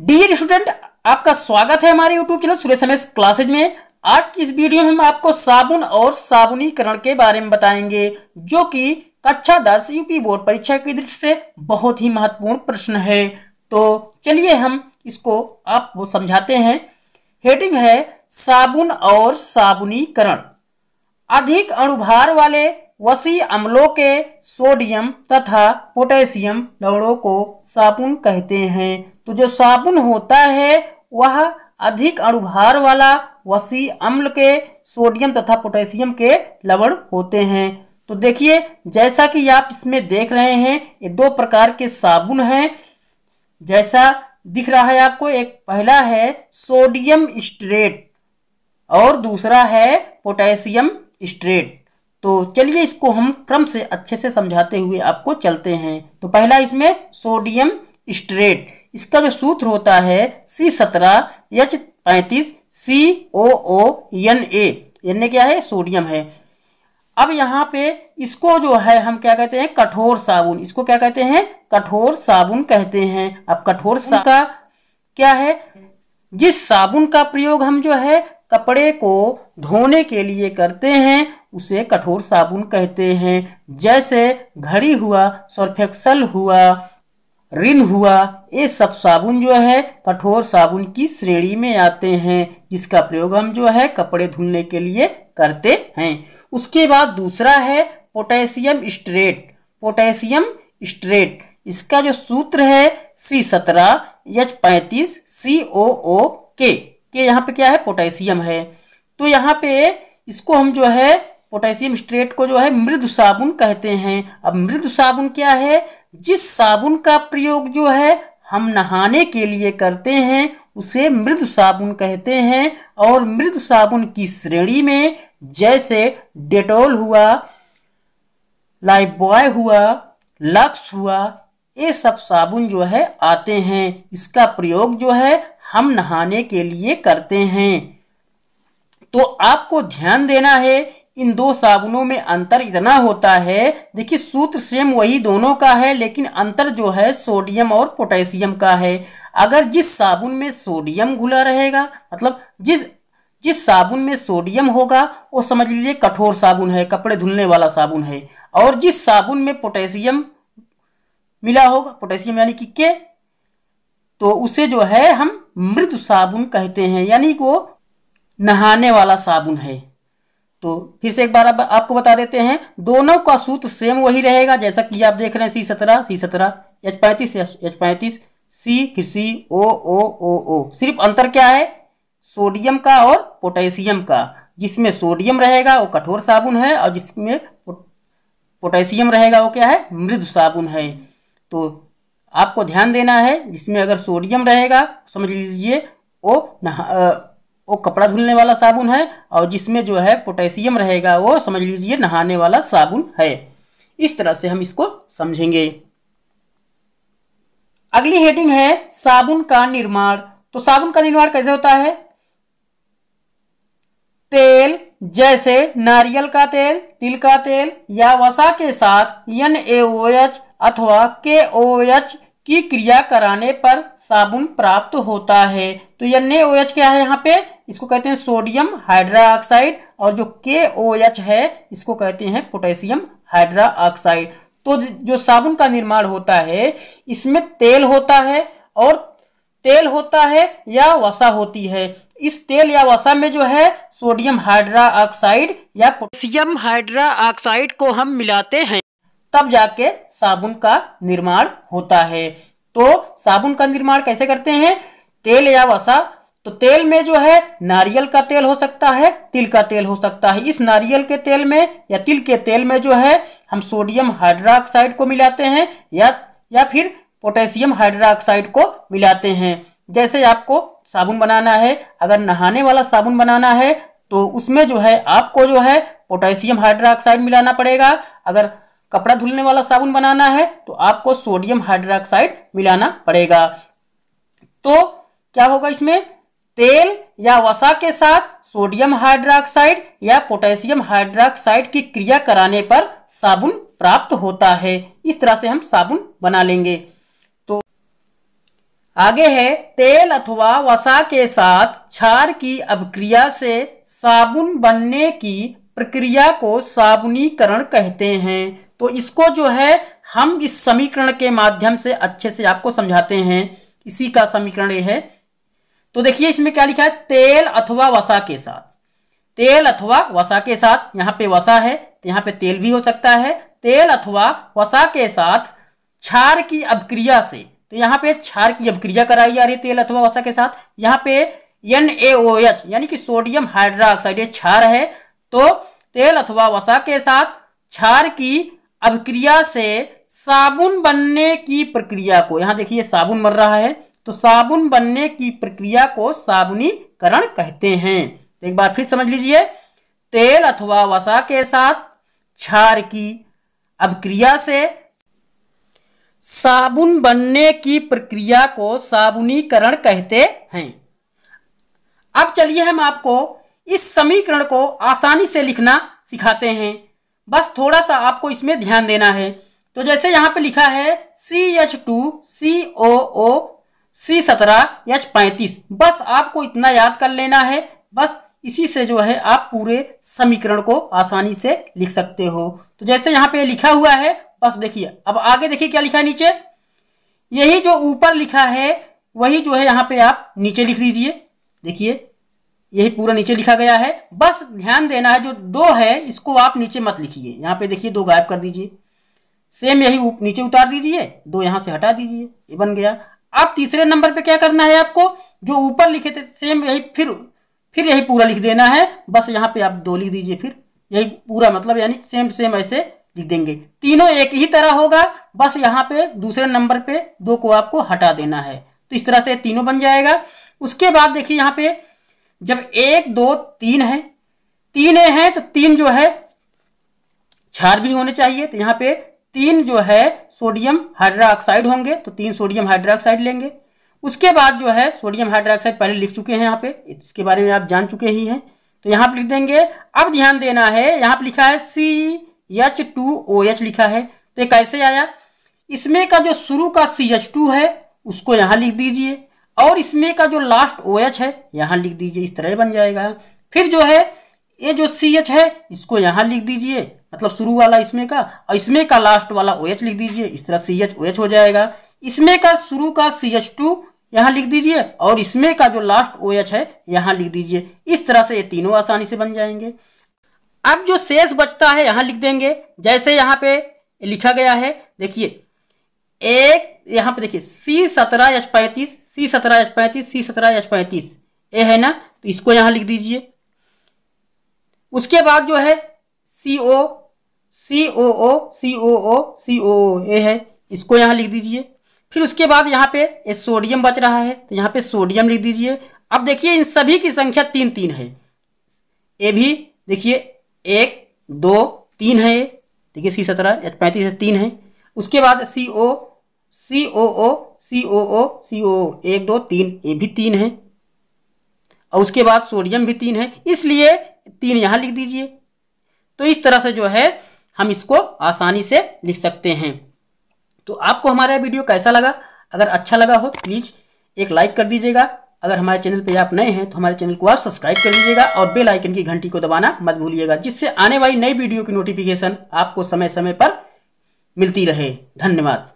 dear student आपका स्वागत है हमारे यूट्यूब चैनल सुरेश समय क्लासेज में आज की इस वीडियो में हम आपको साबुन और साबुनीकरण के बारे में बताएंगे जो कि कक्षा दस यूपी बोर्ड परीक्षा की दृष्टि से बहुत ही महत्वपूर्ण प्रश्न है तो चलिए हम इसको आपको समझाते हैं हेडिंग है साबुन और साबुनीकरण अधिक अणुभार वाले वसी अम्लों के सोडियम तथा पोटेशियम लवणों को साबुन कहते हैं तो जो साबुन होता है वह अधिक अणुभार वाला वसी अम्ल के सोडियम तथा पोटेशियम के लवण होते हैं तो देखिए जैसा कि आप इसमें देख रहे हैं ये दो प्रकार के साबुन हैं जैसा दिख रहा है आपको एक पहला है सोडियम स्ट्रेट और दूसरा है पोटेशियम स्ट्रेट तो चलिए इसको हम क्रम से अच्छे से समझाते हुए आपको चलते हैं तो पहला इसमें सोडियम स्ट्रेट इसका जो सूत्र होता है सी सत्रह एच पैंतीस सी ओ O N A N A क्या है सोडियम है अब यहाँ पे इसको जो है हम क्या कहते हैं कठोर साबुन इसको क्या कहते हैं कठोर साबुन कहते हैं अब कठोर साबुन का क्या है जिस साबुन का प्रयोग हम जो है कपड़े को धोने के लिए करते हैं उसे कठोर साबुन कहते हैं जैसे घड़ी हुआ सर्फेक्सल हुआ रिन हुआ ये सब साबुन जो है कठोर साबुन की श्रेणी में आते हैं जिसका प्रयोग हम जो है कपड़े धुलने के लिए करते हैं उसके बाद दूसरा है पोटेशियम स्ट्रेट पोटेशियम स्ट्रेट इसका जो सूत्र है सी सत्रह एच पैंतीस सी ओ ओ के के यहाँ पे क्या है पोटेशियम है तो यहाँ पे इसको हम जो है पोटेशियम स्ट्रेट को जो है मृदु साबुन कहते हैं अब मृदु साबुन क्या है जिस साबुन का प्रयोग जो है हम नहाने के लिए करते हैं उसे मृदु साबुन कहते हैं और मृदु साबुन की श्रेणी में जैसे डेटोल हुआ लाइफ बॉय हुआ लक्स हुआ ये सब साबुन जो है आते हैं इसका प्रयोग जो है हम नहाने के लिए करते हैं तो आपको ध्यान देना है इन दो साबुनों में अंतर इतना होता है देखिए सूत्र सेम वही दोनों का है लेकिन अंतर जो है सोडियम और पोटेशियम का है अगर जिस साबुन में सोडियम घुला रहेगा मतलब जिस जिस साबुन में सोडियम होगा वो समझ लीजिए कठोर साबुन है कपड़े धुलने वाला साबुन है और जिस साबुन में पोटेशियम मिला होगा पोटेशियम यानी कि के तो उसे जो है हम मृद साबुन कहते हैं यानी को नहाने वाला साबुन है तो फिर से एक बार आप, आपको बता देते हैं दोनों का सूत्र सेम वही रहेगा जैसा कि आप देख रहे हैं सी सत्रह सी सत्रह एच पैंतीस एच पैंतीस सी फिर सी ओ ओ ओ ओ सिर्फ अंतर क्या है सोडियम का और पोटेशियम का जिसमें सोडियम रहेगा वो कठोर साबुन है और जिसमें पोटेशियम रहेगा वो क्या है मृदु साबुन है तो आपको ध्यान देना है जिसमें अगर सोडियम रहेगा समझ लीजिए वो नहा वो कपड़ा धुलने वाला साबुन है और जिसमें जो है पोटेशियम रहेगा वो समझ लीजिए नहाने वाला साबुन है इस तरह से हम इसको समझेंगे अगली हेडिंग है साबुन का निर्माण तो साबुन का निर्माण कैसे होता है तेल जैसे नारियल का तेल तिल का तेल या वसा के साथ एन अथवा के की क्रिया कराने पर साबुन प्राप्त होता है तो यह ने क्या है यहाँ पे इसको कहते हैं सोडियम हाइड्राऑक्साइड और जो के है इसको कहते हैं पोटेशियम हाइड्राऑक्साइड तो जो साबुन का निर्माण होता है इसमें तेल होता है और तेल होता है या वसा होती है इस तेल या वसा में जो है सोडियम हाइड्रा ऑक्साइड या पोटेशियम हाइड्रा ऑक्साइड को हम मिलाते हैं तब जाके साबुन का निर्माण होता है तो साबुन का निर्माण कैसे करते हैं तेल या वसा तो तेल में जो है नारियल का तेल हो सकता है तिल का तेल हो सकता है इस नारियल के तेल में या तिल के तेल में जो है हम सोडियम हाइड्रोक्साइड को मिलाते हैं या या फिर पोटेशियम हाइड्रोक्साइड को मिलाते हैं जैसे आपको साबुन बनाना है अगर नहाने वाला साबुन बनाना है तो उसमें जो है आपको जो है पोटेशियम हाइड्रोक्साइड मिलाना पड़ेगा अगर कपड़ा धुलने वाला साबुन बनाना है तो आपको सोडियम हाइड्रोक्साइड मिलाना पड़ेगा तो क्या होगा इसमें तेल या वसा के साथ सोडियम हाइड्रोक्साइड या पोटेशियम हाइड्रोक्साइड की क्रिया कराने पर साबुन प्राप्त होता है इस तरह से हम साबुन बना लेंगे तो आगे है तेल अथवा वसा के साथ क्षार की अभिक्रिया से साबुन बनने की प्रक्रिया को साबुनीकरण कहते हैं तो इसको जो है हम इस समीकरण के माध्यम से अच्छे से आपको समझाते हैं इसी का समीकरण यह है तो देखिए इसमें क्या लिखा है तेल अथवा वसा के साथ तेल अथवा वसा के साथ यहां पे वसा है तो यहां पे तेल भी हो सकता है तेल अथवा वसा के साथ क्षार की अभिक्रिया से तो यहां पे क्षार की अभिक्रिया कराई जा रही है तेल अथवा वसा के साथ यहां पे एन यानी कि सोडियम हाइड्रोक्साइड क्षार है तो तेल अथवा वसा के साथ क्षार की अभिक्रिया से साबुन बनने की प्रक्रिया को यहां देखिए साबुन मर रहा है तो साबुन बनने की प्रक्रिया को साबुनीकरण कहते हैं तो एक बार फिर समझ लीजिए तेल अथवा वसा के साथ क्षार की अभिक्रिया से साबुन बनने की प्रक्रिया को साबुनीकरण कहते हैं अब चलिए हम आपको इस समीकरण को आसानी से लिखना सिखाते हैं बस थोड़ा सा आपको इसमें ध्यान देना है तो जैसे यहाँ पे लिखा है सी एच टू सी ओ ओ सी सत्रह एच पैंतीस बस आपको इतना याद कर लेना है बस इसी से जो है आप पूरे समीकरण को आसानी से लिख सकते हो तो जैसे यहाँ पे लिखा हुआ है बस देखिए अब आगे देखिए क्या लिखा है नीचे यही जो ऊपर लिखा है वही जो है यहाँ पे आप नीचे लिख लीजिए देखिए यही पूरा नीचे लिखा गया है बस ध्यान देना है जो दो है इसको आप नीचे मत लिखिए यहाँ पे देखिए दो गायब कर दीजिए सेम यही उप, नीचे उतार दीजिए दो यहाँ से हटा दीजिए ये बन गया अब तीसरे नंबर पे क्या करना है आपको जो ऊपर लिखे थे सेम यही फिर फिर यही पूरा लिख देना है बस यहाँ पे आप दो लिख दीजिए फिर यही पूरा मतलब यानी सेम सेम ऐसे लिख देंगे तीनों एक ही तरह होगा बस यहाँ पे दूसरे नंबर पे दो को आपको हटा देना है तो इस तरह से तीनों बन जाएगा उसके बाद देखिए यहाँ पे जब एक दो तीन है तीन है तो तीन जो है क्षार भी होने चाहिए तो यहां पे तीन जो है सोडियम हाइड्राऑक्साइड होंगे तो तीन सोडियम हाइड्राऑक्साइड लेंगे उसके बाद जो है सोडियम हाइड्राऑक्साइड पहले लिख चुके हैं यहां पे इसके बारे में आप जान चुके ही हैं तो यहां पर लिख देंगे अब ध्यान देना है यहां पर लिखा है C H two O H लिखा है तो ये कैसे आया इसमें का जो शुरू का सी एच टू है उसको यहां लिख दीजिए और इसमें का जो लास्ट ओ OH है यहाँ लिख दीजिए इस तरह बन जाएगा फिर जो है ये जो सी एच है इसको यहाँ लिख दीजिए मतलब शुरू वाला इसमें का और इसमें का लास्ट वाला ओ OH लिख दीजिए इस तरह सी एच ओ एच हो जाएगा इसमें का शुरू का सी एच टू यहाँ लिख दीजिए और इसमें का जो लास्ट ओ OH है यहाँ लिख दीजिए इस तरह से ये तीनों आसानी से बन जाएंगे अब जो शेष बचता है यहाँ लिख देंगे जैसे यहाँ पे लिखा गया है देखिए एक यहाँ पे देखिए सी सत्रह एच पैंतीस सी सत्रह एच पैंतीस सी सत्रह एच पैंतीस ए है ना तो इसको यहां लिख दीजिए उसके बाद जो है सी ओ सी ओ ओ सी ओ ओ सी ओ ओ ए है इसको यहां लिख दीजिए फिर उसके बाद यहाँ पे सोडियम बच रहा है तो यहाँ पे सोडियम लिख दीजिए अब देखिए इन सभी की संख्या तीन तीन है ए भी देखिए एक दो तीन है देखिए सी सत्रह एच पैंतीस तीन है उसके बाद सी ओ सी ओ ओ सी ओ ओ सी ओ एक दो तीन ये भी तीन है और उसके बाद सोडियम भी तीन है इसलिए तीन यहाँ लिख दीजिए तो इस तरह से जो है हम इसको आसानी से लिख सकते हैं तो आपको हमारा वीडियो कैसा लगा अगर अच्छा लगा हो प्लीज़ एक लाइक कर दीजिएगा अगर हमारे चैनल पर आप नए हैं तो हमारे चैनल को आप सब्सक्राइब कर लीजिएगा और बेल आइकन की घंटी को दबाना मत भूलिएगा जिससे आने वाली नई वीडियो की नोटिफिकेशन आपको समय समय पर मिलती रहे धन्यवाद